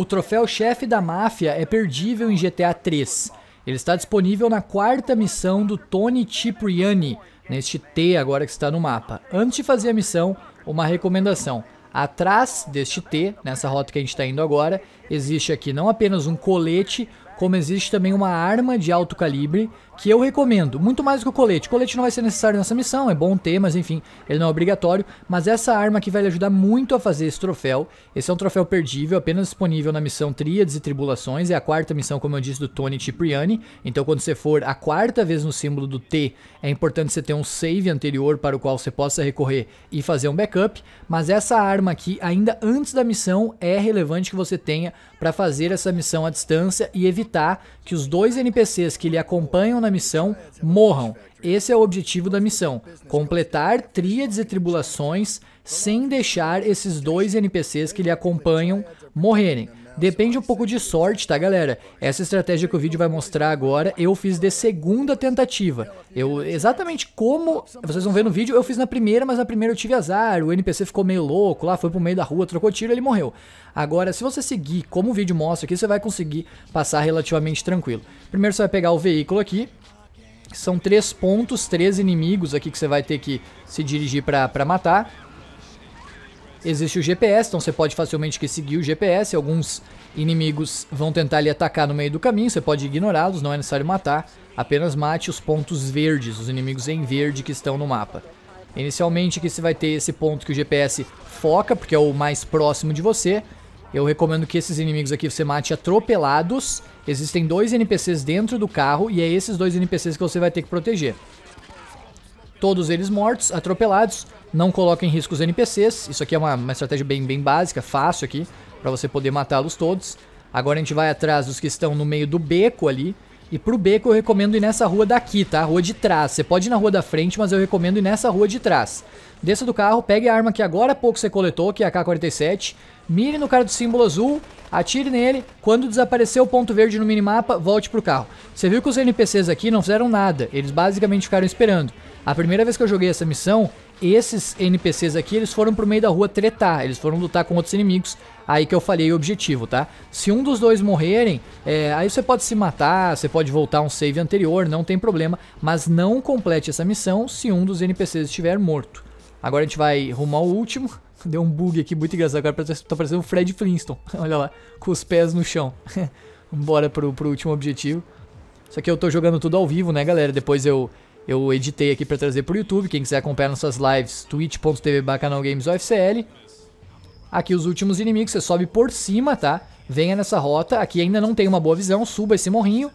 O troféu chefe da máfia é perdível em GTA 3. Ele está disponível na quarta missão do Tony Cipriani, neste T agora que está no mapa. Antes de fazer a missão, uma recomendação. Atrás deste T, nessa rota que a gente está indo agora, existe aqui não apenas um colete, como existe também uma arma de alto calibre que eu recomendo, muito mais que o colete. O colete não vai ser necessário nessa missão, é bom ter, mas enfim, ele não é obrigatório. Mas essa arma aqui vai lhe ajudar muito a fazer esse troféu. Esse é um troféu perdível, apenas disponível na missão Tríades e Tribulações. É a quarta missão, como eu disse, do Tony Cipriani. Então, quando você for a quarta vez no símbolo do T, é importante você ter um save anterior para o qual você possa recorrer e fazer um backup. Mas essa arma aqui, ainda antes da missão, é relevante que você tenha para fazer essa missão à distância e evitar evitar que os dois NPCs que lhe acompanham na missão morram. Esse é o objetivo da missão: completar tríades e tribulações sem deixar esses dois NPCs que lhe acompanham morrerem. Depende um pouco de sorte, tá, galera? Essa estratégia que o vídeo vai mostrar agora, eu fiz de segunda tentativa. Eu, exatamente como vocês vão ver no vídeo, eu fiz na primeira, mas na primeira eu tive azar, o NPC ficou meio louco lá, foi pro meio da rua, trocou tiro e ele morreu. Agora, se você seguir como o vídeo mostra aqui, você vai conseguir passar relativamente tranquilo. Primeiro você vai pegar o veículo aqui, são três pontos, três inimigos aqui que você vai ter que se dirigir para matar. Existe o GPS, então você pode facilmente seguir o GPS. Alguns inimigos vão tentar lhe atacar no meio do caminho, você pode ignorá-los, não é necessário matar. Apenas mate os pontos verdes, os inimigos em verde que estão no mapa. Inicialmente que você vai ter esse ponto que o GPS foca, porque é o mais próximo de você. Eu recomendo que esses inimigos aqui você mate atropelados. Existem dois NPCs dentro do carro e é esses dois NPCs que você vai ter que proteger todos eles mortos, atropelados, não coloca em risco os NPCs. Isso aqui é uma, uma estratégia bem, bem básica, fácil aqui, para você poder matá-los todos. Agora a gente vai atrás dos que estão no meio do beco ali. E pro beco eu recomendo ir nessa rua daqui, tá? Rua de trás. Você pode ir na rua da frente, mas eu recomendo ir nessa rua de trás. Desça do carro, pegue a arma que agora há pouco você coletou, que é a K-47. Mire no cara do símbolo azul, atire nele. Quando desaparecer o ponto verde no minimapa, volte pro carro. Você viu que os NPCs aqui não fizeram nada. Eles basicamente ficaram esperando. A primeira vez que eu joguei essa missão, esses NPCs aqui, eles foram pro meio da rua tretar, eles foram lutar com outros inimigos, aí que eu falei o objetivo, tá? Se um dos dois morrerem, é, aí você pode se matar, você pode voltar a um save anterior, não tem problema, mas não complete essa missão se um dos NPCs estiver morto. Agora a gente vai rumar o último, deu um bug aqui muito engraçado, agora tá parecendo o Fred Flintstone, olha lá, com os pés no chão. Bora pro, pro último objetivo. Isso aqui eu tô jogando tudo ao vivo, né galera, depois eu eu editei aqui para trazer para o YouTube. Quem quiser acompanhar nossas lives, twitch.tv canalgamesofcl. Aqui os últimos inimigos, você sobe por cima, tá? Venha nessa rota, aqui ainda não tem uma boa visão, suba esse morrinho.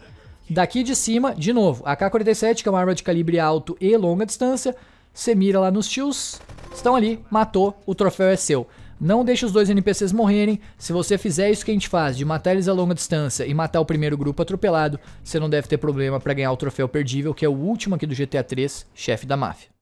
Daqui de cima, de novo, AK-47, que é uma arma de calibre alto e longa distância. Você mira lá nos tios, estão ali, matou, o troféu é seu. Não deixe os dois NPCs morrerem. Se você fizer isso que a gente faz, de matar eles a longa distância e matar o primeiro grupo atropelado, você não deve ter problema para ganhar o troféu perdível, que é o último aqui do GTA 3, chefe da máfia.